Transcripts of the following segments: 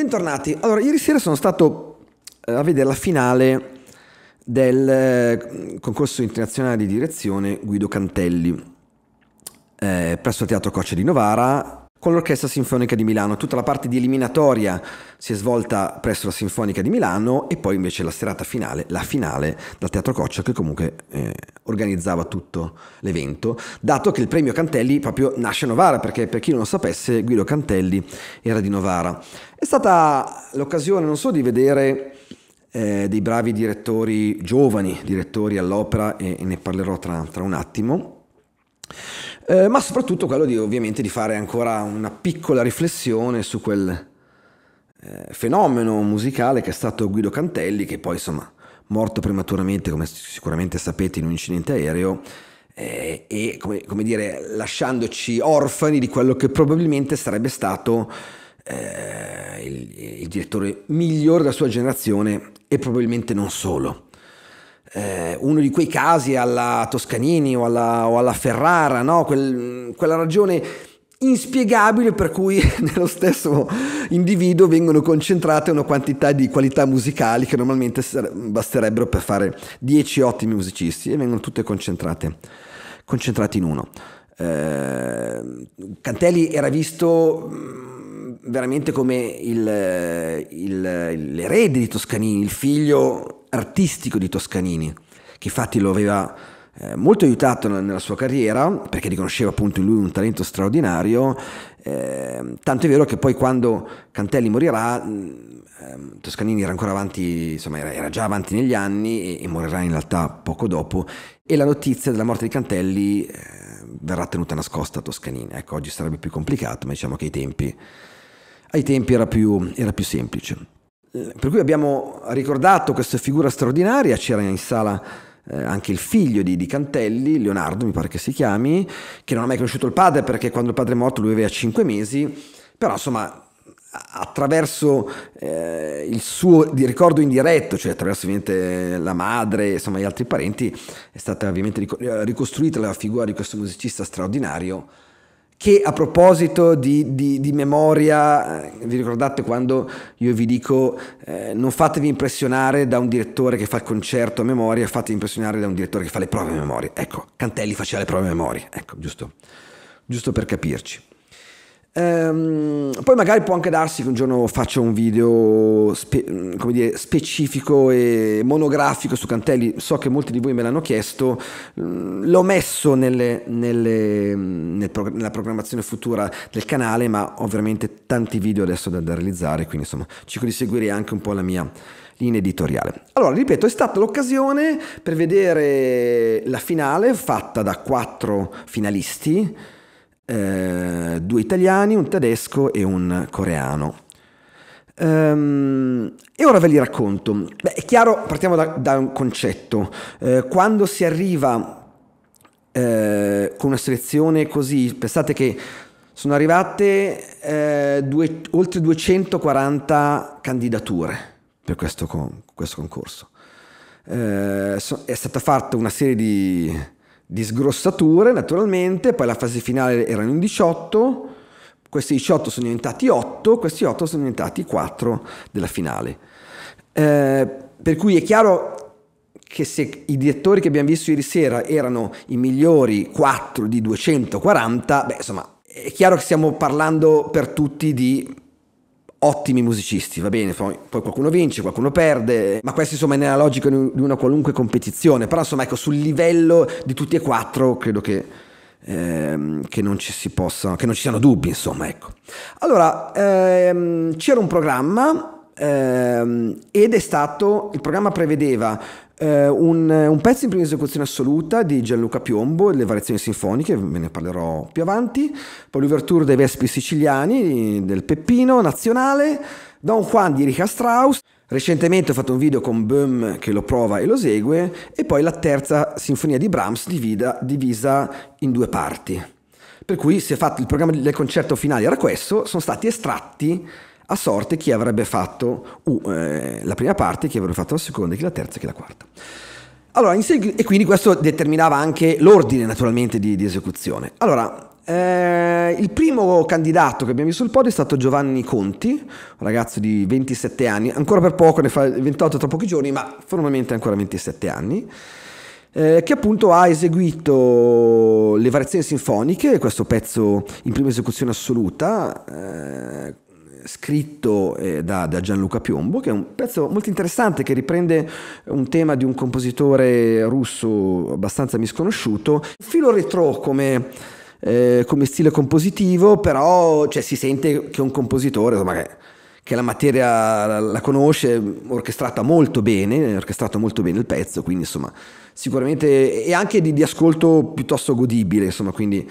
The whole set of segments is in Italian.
Bentornati. Allora, ieri sera sono stato eh, a vedere la finale del eh, concorso internazionale di direzione Guido Cantelli eh, presso il Teatro Coccia di Novara con l'Orchestra Sinfonica di Milano. Tutta la parte di eliminatoria si è svolta presso la Sinfonica di Milano e poi invece la serata finale, la finale dal Teatro Coccia che comunque eh, organizzava tutto l'evento, dato che il premio Cantelli proprio nasce a Novara, perché per chi non lo sapesse Guido Cantelli era di Novara. È stata l'occasione non solo di vedere eh, dei bravi direttori, giovani direttori all'opera e, e ne parlerò tra, tra un attimo, eh, ma soprattutto quello di ovviamente di fare ancora una piccola riflessione su quel eh, fenomeno musicale che è stato Guido Cantelli, che poi insomma morto prematuramente, come sicuramente sapete, in un incidente aereo, eh, e come, come, dire, lasciandoci orfani di quello che probabilmente sarebbe stato eh, il, il direttore migliore della sua generazione e probabilmente non solo uno di quei casi alla Toscanini o alla, o alla Ferrara, no? Quel, quella ragione inspiegabile per cui nello stesso individuo vengono concentrate una quantità di qualità musicali che normalmente basterebbero per fare 10 ottimi musicisti e vengono tutte concentrate, concentrate in uno. Eh, Cantelli era visto mm, veramente come il, il, l'erede di Toscanini, il figlio artistico di Toscanini che infatti lo aveva eh, molto aiutato nella sua carriera perché riconosceva appunto in lui un talento straordinario eh, tanto è vero che poi quando Cantelli morirà eh, Toscanini era ancora avanti insomma era, era già avanti negli anni e, e, morirà in realtà poco dopo e la notizia della morte di Cantelli ehm, verrà tenuta nascosta a Toscanini ecco oggi sarebbe più complicato ma diciamo che ai tempi, ai tempi era, più, era più semplice eh, per cui abbiamo ricordato questa figura straordinaria c'era in sala eh, anche il figlio di, di, Cantelli, Leonardo mi pare che si chiami, che non ha mai conosciuto il padre perché quando il padre è morto lui aveva 5 mesi, però insomma attraverso eh, il suo ricordo indiretto, cioè attraverso ovviamente la madre, insomma gli altri parenti, è stata ovviamente ricostruita la figura di questo musicista straordinario che a proposito di, di, di memoria, eh, vi ricordate quando io vi dico eh, non fatevi impressionare da un direttore che fa il concerto a memoria, fatevi impressionare da un direttore che fa le prove a memoria. Ecco, Cantelli faceva le prove a memoria, ecco, giusto, giusto per capirci. Ehm, poi magari può anche darsi che un giorno faccia un video spe- come dire, specifico e monografico su Cantelli, so che molti di voi me l'hanno chiesto, mm, l'ho messo nelle, nelle, mm, nel pro- nella programmazione futura del canale, ma ho veramente tanti video adesso da, da realizzare, quindi insomma cerco di seguire anche un po' la mia linea editoriale. Allora, ripeto, è stata l'occasione per vedere la finale fatta da quattro finalisti due italiani, un tedesco e un coreano. Ehm, e ora ve li racconto. Beh, è chiaro, partiamo da, da un concetto. Eh, quando si arriva eh, con una selezione così, pensate che sono arrivate eh, due, oltre 240 candidature per questo, con, questo concorso. Eh, so, è stata fatta una serie di di sgrossature naturalmente, poi la fase finale erano in 18, questi 18 sono diventati 8, questi 8 sono diventati 4 della finale. Eh, per cui è chiaro che se i direttori che abbiamo visto ieri sera erano i migliori 4 di 240, beh insomma è chiaro che stiamo parlando per tutti di ottimi musicisti, va bene, poi, poi, qualcuno vince, qualcuno perde, ma questo insomma è nella logica di una qualunque competizione, però insomma ecco sul livello di tutti e quattro credo che, ehm, che non ci si possa, che non ci siano dubbi insomma ecco. Allora, ehm, c'era un programma Ehm, ed è stato, il programma prevedeva Uh, un, un, pezzo in prima esecuzione assoluta di Gianluca Piombo, le variazioni sinfoniche, ve ne parlerò più avanti, poi l'ouverture dei Vespi siciliani del Peppino Nazionale, Don Juan di Richard Strauss, recentemente ho fatto un video con Böhm che lo prova e lo segue, e poi la terza sinfonia di Brahms divida, divisa in due parti. Per cui si fatto il programma del concerto finale era questo, sono stati estratti a sorte chi avrebbe fatto uh, la prima parte, chi avrebbe fatto la seconda, chi la terza, chi la quarta. Allora, seg- e quindi questo determinava anche l'ordine naturalmente di, di esecuzione. Allora, eh, il primo candidato che abbiamo visto sul podio è stato Giovanni Conti, un ragazzo di 27 anni, ancora per poco, ne fa 28 tra pochi giorni, ma formalmente ancora 27 anni. Eh, che appunto ha eseguito le variazioni sinfoniche, questo pezzo in prima esecuzione assoluta, eh, scritto eh, da, da, Gianluca Piombo, che è un pezzo molto interessante che riprende un tema di un compositore russo abbastanza misconosciuto, filo retro come, eh, come, stile compositivo, però cioè, si sente che è un compositore insomma, che, che, la materia la, la conosce, orchestrata molto bene, orchestrato molto bene il pezzo, quindi insomma sicuramente è anche di, di ascolto piuttosto godibile, insomma quindi...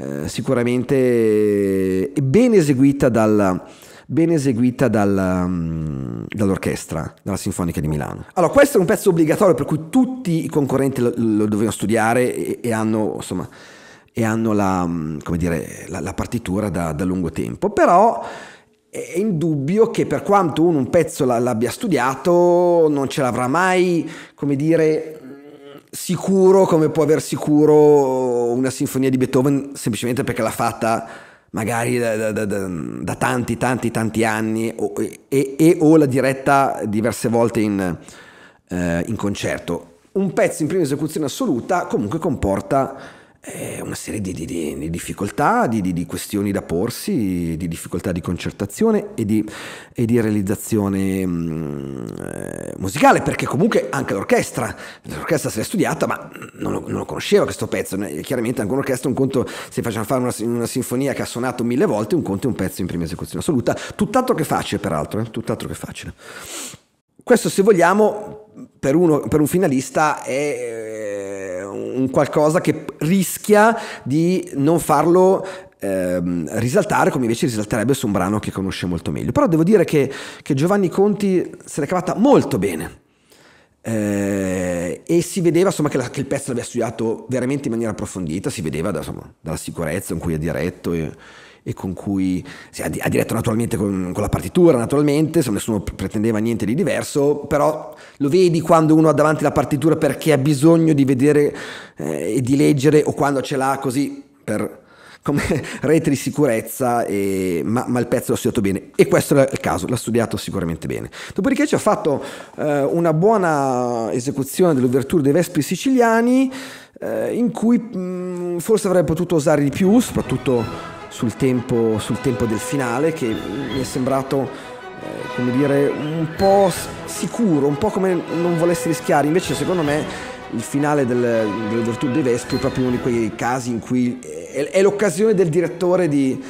Eh, sicuramente ben eseguita dalla, ben eseguita dal, mm, dall'orchestra, dalla Sinfonica di Milano. Allora, questo è un pezzo obbligatorio per cui tutti i concorrenti lo, lo dovevano studiare e, e hanno, insomma, e hanno la, mm, dire, la, la, partitura da, da lungo tempo, però è indubbio che per quanto uno un pezzo l'abbia studiato non ce l'avrà mai, come dire, sicuro come può aver sicuro una sinfonia di Beethoven semplicemente perché l'ha fatta magari da, da, da, da, tanti, tanti, tanti anni o, e, e, o la diretta diverse volte in, eh, in concerto. Un pezzo in prima esecuzione assoluta comunque comporta eh, una serie di, di, di difficoltà, di, di, questioni da porsi, di difficoltà di concertazione e di, e realizzazione mm, eh, musicale, perché comunque anche l'orchestra, l'orchestra se l'è studiata, ma non lo, non lo conosceva questo pezzo. Chiaramente anche un'orchestra, un conto, se facciamo fare una, una, sinfonia che ha suonato mille volte, un conto è un pezzo in prima esecuzione assoluta, tutt'altro che facile peraltro, eh? tutt'altro che facile. Questo se vogliamo per, uno, per, un finalista è eh, un qualcosa che rischia di non farlo ehm, risaltare come invece risalterebbe su un brano che conosce molto meglio. Però devo dire che, che Giovanni Conti se l'è cavata molto bene. Eh, e si vedeva insomma, che, la, che, il pezzo l'aveva studiato veramente in maniera approfondita, si vedeva da, insomma, dalla sicurezza in cui è diretto. E, e con cui ha diretto naturalmente con, con la partitura, naturalmente, se nessuno pretendeva niente di diverso, però lo vedi quando uno ha davanti la partitura perché ha bisogno di vedere eh, e di leggere o quando ce l'ha così per come rete di sicurezza, e, ma, ma, il pezzo l'ha studiato bene. E questo è il caso, l'ha studiato sicuramente bene. Dopodiché ci ha fatto eh, una buona esecuzione dell'ouverture dei Vespri siciliani, eh, in cui mh, mm, forse avrei potuto usare di più, soprattutto sul tempo, sul tempo del finale che mi è sembrato eh, come dire, un po' sicuro, un po' come non volesse rischiare. Invece, secondo me, il finale del, delle Virtù dei Vespi è proprio uno di quei casi in cui è, è l'occasione del direttore di.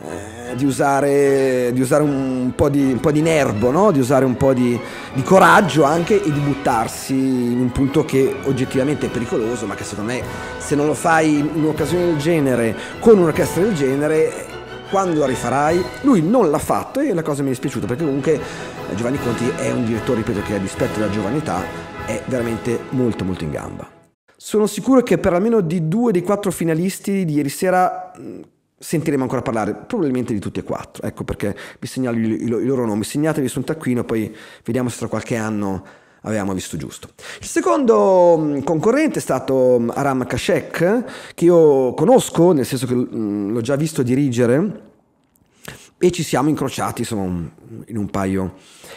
Eh, eh, di usare, di usare un, po di, un, po' di, nervo, no? di usare un po' di, di, coraggio anche e di buttarsi in un punto che oggettivamente è pericoloso, ma che secondo me se non lo fai in un'occasione del genere, con un'orchestra del genere, quando la rifarai, lui non l'ha fatto e la cosa mi è dispiaciuta perché comunque eh, Giovanni Conti è un direttore, ripeto, che a dispetto della giovane età è veramente molto molto in gamba. Sono sicuro che per almeno di due dei quattro finalisti di ieri sera sentiremo ancora parlare probabilmente di tutti e quattro ecco perché vi segnalo i, i, i loro nomi segnatevi su un taccuino poi vediamo se tra qualche anno avevamo visto giusto. Il secondo mm, concorrente è stato mm, Aram Kashek, che io conosco, nel senso che mm, l'ho già visto dirigere e ci siamo incrociati insomma, in, un paio,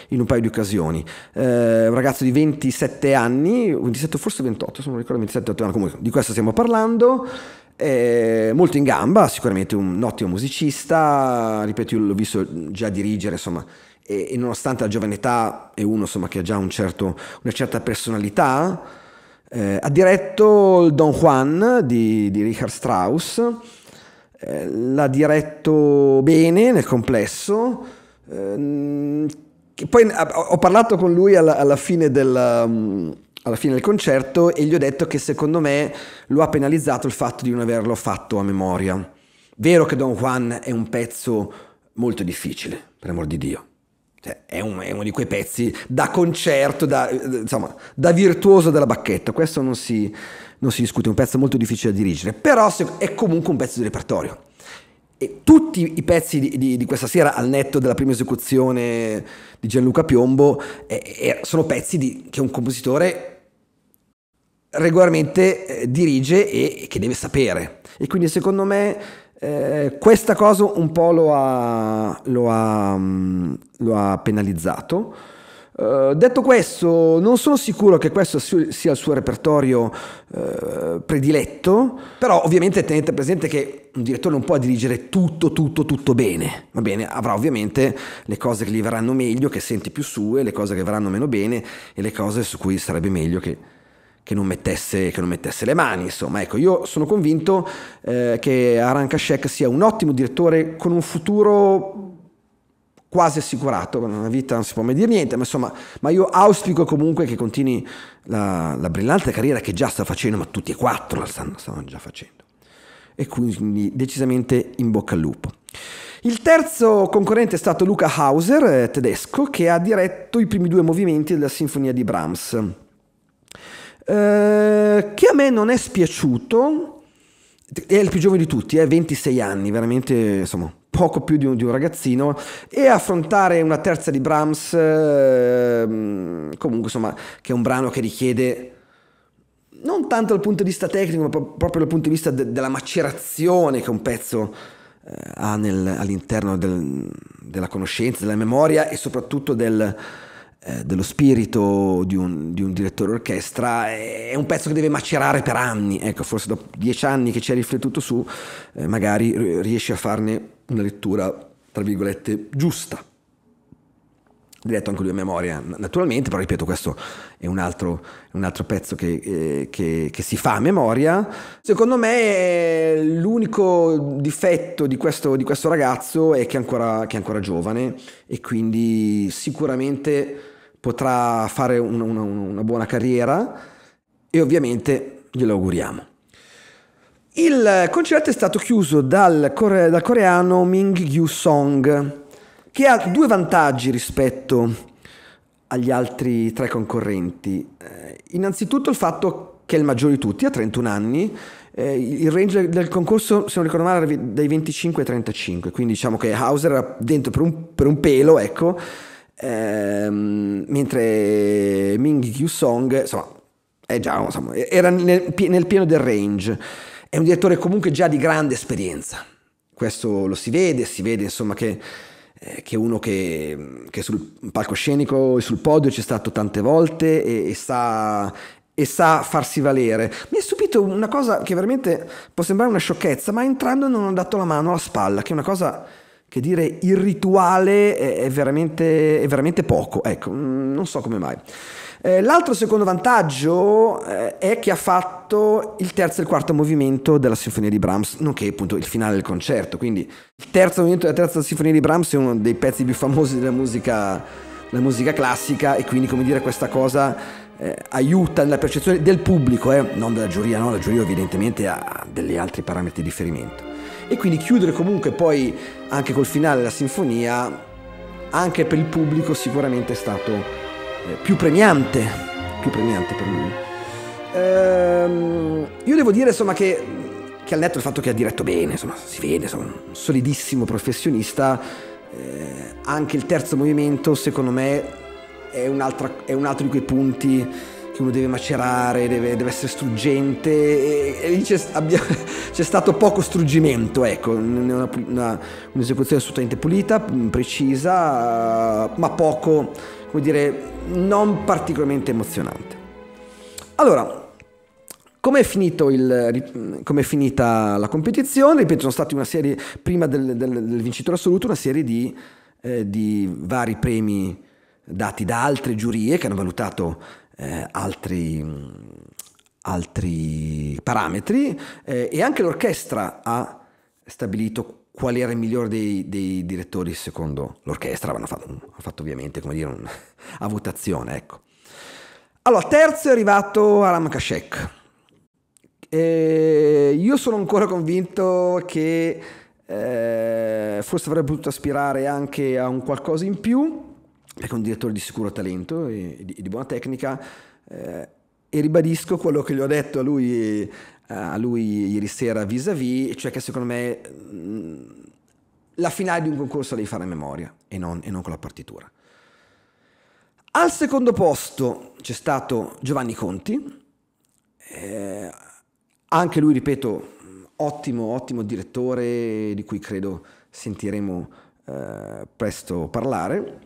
in, un paio, di occasioni. Eh, un ragazzo di 27 anni, 27 forse 28, se non ricordo 27 anni, comunque di questo stiamo parlando, eh, molto in gamba, sicuramente un, ottimo musicista, ripeto, l'ho visto già dirigere, insomma, e, e, nonostante la giovane età è uno insomma, che ha già un certo, una certa personalità. Eh, ha diretto il Don Juan di, di Richard Strauss, eh, l'ha diretto bene nel complesso. Eh, poi ah, ho parlato con lui alla, alla fine del, mm, alla fine del concerto e gli ho detto che secondo me lo ha penalizzato il fatto di non averlo fatto a memoria. Vero che Don Juan è un pezzo molto difficile, per amor di Dio. Cioè, è, un, è, uno di quei pezzi da concerto, da, eh, insomma, da virtuoso della bacchetta. Questo non si, non si, discute, è un pezzo molto difficile da dirigere, però è comunque un pezzo di repertorio. E tutti i pezzi di, di, di questa sera, al netto della prima esecuzione di Gianluca Piombo, eh, eh, sono pezzi di, che un compositore regolarmente eh, dirige e, e, che deve sapere. E quindi secondo me eh, questa cosa un po' lo ha, lo ha, mh, mm, lo ha penalizzato. Uh, detto questo, non sono sicuro che questo sia il suo repertorio uh, prediletto, però ovviamente tenete presente che un direttore non può dirigere tutto, tutto, tutto bene, va bene? Avrà ovviamente le cose che gli verranno meglio, che senti più sue, le cose che verranno meno bene e le cose su cui sarebbe meglio che che non, mettesse, che non mettesse, le mani. Insomma, ecco, io sono convinto eh, che Aran Kashek sia un ottimo direttore con un futuro quasi assicurato, con una vita non si può mai dire niente, ma insomma, ma io auspico comunque che continui la, la brillante carriera che già sta facendo, ma tutti e quattro la stanno, stanno già facendo. E quindi decisamente in bocca al lupo. Il terzo concorrente è stato Luca Hauser, eh, tedesco, che ha diretto i primi due movimenti della Sinfonia di Brahms eh, che a me non è spiaciuto, è il più giovane di tutti, ha eh, 26 anni, veramente insomma poco più di un, di un, ragazzino e affrontare una terza di Brahms eh, comunque insomma che è un brano che richiede non tanto dal punto di vista tecnico ma proprio dal punto di vista de- della macerazione che un pezzo eh, ha nel, all'interno del, della conoscenza, della memoria e soprattutto del, eh, dello spirito di un, di un, direttore orchestra eh, è un pezzo che deve macerare per anni ecco forse dopo dieci anni che ci hai riflettuto su eh, magari riesci a farne una lettura tra virgolette giusta diretto anche lui a memoria naturalmente però ripeto questo è un altro, un altro pezzo che, eh, che, che si fa a memoria secondo me eh, l'unico difetto di questo, di questo ragazzo è che è ancora, che è ancora giovane e quindi sicuramente potrà fare una, una, una buona carriera e ovviamente glielo auguriamo. Il concerto è stato chiuso dal, core- dal coreano Ming Yu Song, che ha due vantaggi rispetto agli altri tre concorrenti. Eh, innanzitutto il fatto che è il maggiore di tutti, ha 31 anni, eh, il range del concorso, se non ricordo male, era dai 25 ai 35, quindi diciamo che Hauser era dentro per un, per un pelo, ecco, Ehm, mentre Ming Kyu Song, insomma, è già, insomma, era nel, nel pieno del range. È un direttore comunque già di grande esperienza. Questo lo si vede, si vede insomma che eh, che è uno che, che, sul palcoscenico e sul podio c'è stato tante volte e, e, sa, e, sa, farsi valere. Mi è stupito una cosa che veramente può sembrare una sciocchezza, ma entrando non ho dato la mano alla spalla, che è una cosa che dire irrituale è veramente, è veramente poco, ecco, mm, non so come mai. Eh, l'altro secondo vantaggio eh, è che ha fatto il terzo e il quarto movimento della Sinfonia di Brahms, nonché appunto il finale del concerto, quindi il terzo movimento della terza Sinfonia di Brahms è uno dei pezzi più famosi della musica, della musica classica e quindi come dire questa cosa... Eh, aiuta nella percezione del pubblico, eh, non della giuria, no? la giuria evidentemente ha degli altri parametri di riferimento e quindi chiudere comunque poi anche col finale la sinfonia anche per il pubblico sicuramente è stato eh, più premiante, più premiante per lui. Ehm, io devo dire insomma che, che al netto del fatto che ha diretto bene, insomma, si vede, insomma, un solidissimo professionista, eh, anche il terzo movimento secondo me è, è un altro di quei punti che uno deve macerare, deve, deve essere struggente, e, e lì c'è, abbia, c'è, stato poco struggimento, ecco, una, una, un'esecuzione assolutamente pulita, mm, precisa, ma poco, come dire, non particolarmente emozionante. Allora, Com'è, il, finita la competizione? Ripeto, sono stati una serie, prima del, del, del vincitore assoluto, una serie di, eh, di, vari premi dati da altre giurie che hanno valutato eh, altri, mm, altri, parametri eh, e anche l'orchestra ha stabilito qual era il migliore dei, dei direttori secondo l'orchestra, hanno fatto, hanno fatto ovviamente come dire, un, a votazione. Ecco. Allora, terzo è arrivato Aram Kashek. E io sono ancora convinto che eh, forse avrebbe potuto aspirare anche a un qualcosa in più perché è un direttore di sicuro talento e, di, di, buona tecnica eh, e ribadisco quello che gli ho detto a lui, a lui ieri sera vis-à-vis, cioè che secondo me mh, mm, la finale di un concorso la devi fare a memoria e non, e non con la partitura. Al secondo posto c'è stato Giovanni Conti, eh, anche lui, ripeto, ottimo, ottimo direttore di cui credo sentiremo eh, presto parlare.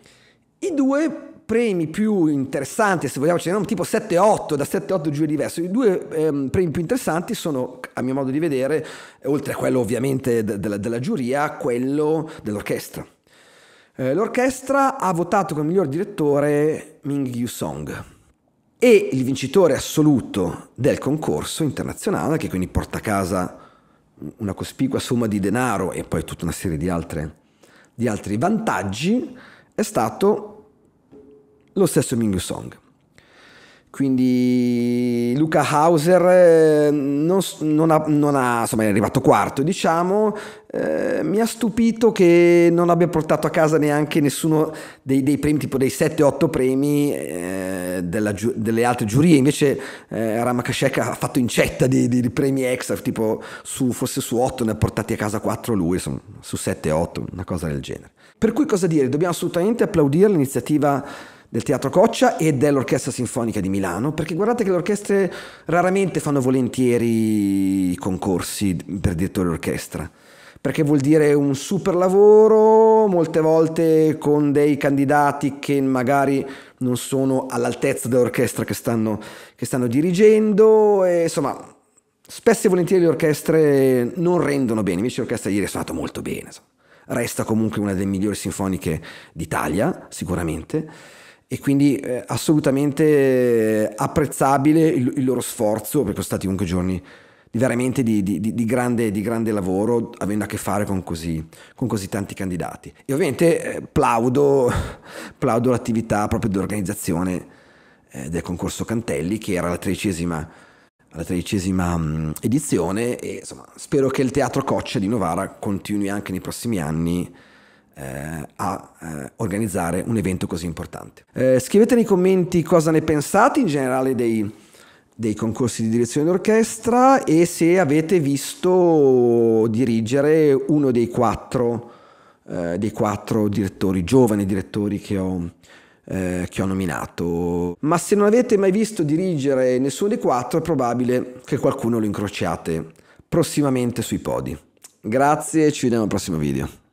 I due premi più interessanti, se vogliamo, ce ne sono tipo 7-8, da 7-8 giuri diverso. I due ehm, premi più interessanti sono, a mio modo di vedere, oltre a quello ovviamente de- de- della giuria, quello dell'orchestra. Eh, l'orchestra ha votato come miglior direttore Ming Yu Song e il vincitore assoluto del concorso internazionale, che quindi porta a casa una cospicua somma di denaro e poi tutta una serie di, altre, di altri vantaggi, è stato lo stesso Ming Song. Quindi Luca Hauser eh, non, non, ha, non ha, insomma, è arrivato quarto, diciamo, eh, mi ha stupito che non abbia portato a casa neanche nessuno dei, dei premi, tipo dei 7-8 premi eh, della, delle altre giurie. Invece eh, Ramakashek ha fatto incetta di, di, premi extra, tipo su, forse su 8 ne ha portati a casa 4 lui, insomma, su 7-8, una cosa del genere. Per cui cosa dire? Dobbiamo assolutamente applaudire l'iniziativa del Teatro Coccia e dell'Orchestra Sinfonica di Milano, perché guardate che le orchestre raramente fanno volentieri i concorsi per direttore orchestra, perché vuol dire un super lavoro, molte volte con dei candidati che magari non sono all'altezza dell'orchestra che stanno, che stanno dirigendo, e, insomma... Spesso e volentieri le orchestre non rendono bene, invece l'orchestra ieri è suonato molto bene. Resta comunque una delle migliori sinfoniche d'Italia, sicuramente e quindi eh, assolutamente eh, apprezzabile il, il, loro sforzo perché sono stati comunque giorni di veramente di, di, di, grande, di, grande, lavoro avendo a che fare con così, con così tanti candidati e ovviamente eh, plaudo, plaudo, l'attività proprio dell'organizzazione eh, del concorso Cantelli che era la tredicesima, la tredicesima mm, edizione e insomma spero che il teatro Coccia di Novara continui anche nei prossimi anni eh, a eh, organizzare un evento così importante. Eh, scrivete nei commenti cosa ne pensate in generale dei, dei concorsi di direzione d'orchestra e se avete visto dirigere uno dei quattro, eh, dei quattro direttori, giovani direttori che ho, eh, che ho nominato. Ma se non avete mai visto dirigere nessuno dei quattro è probabile che qualcuno lo incrociate prossimamente sui podi. Grazie e ci vediamo al prossimo video.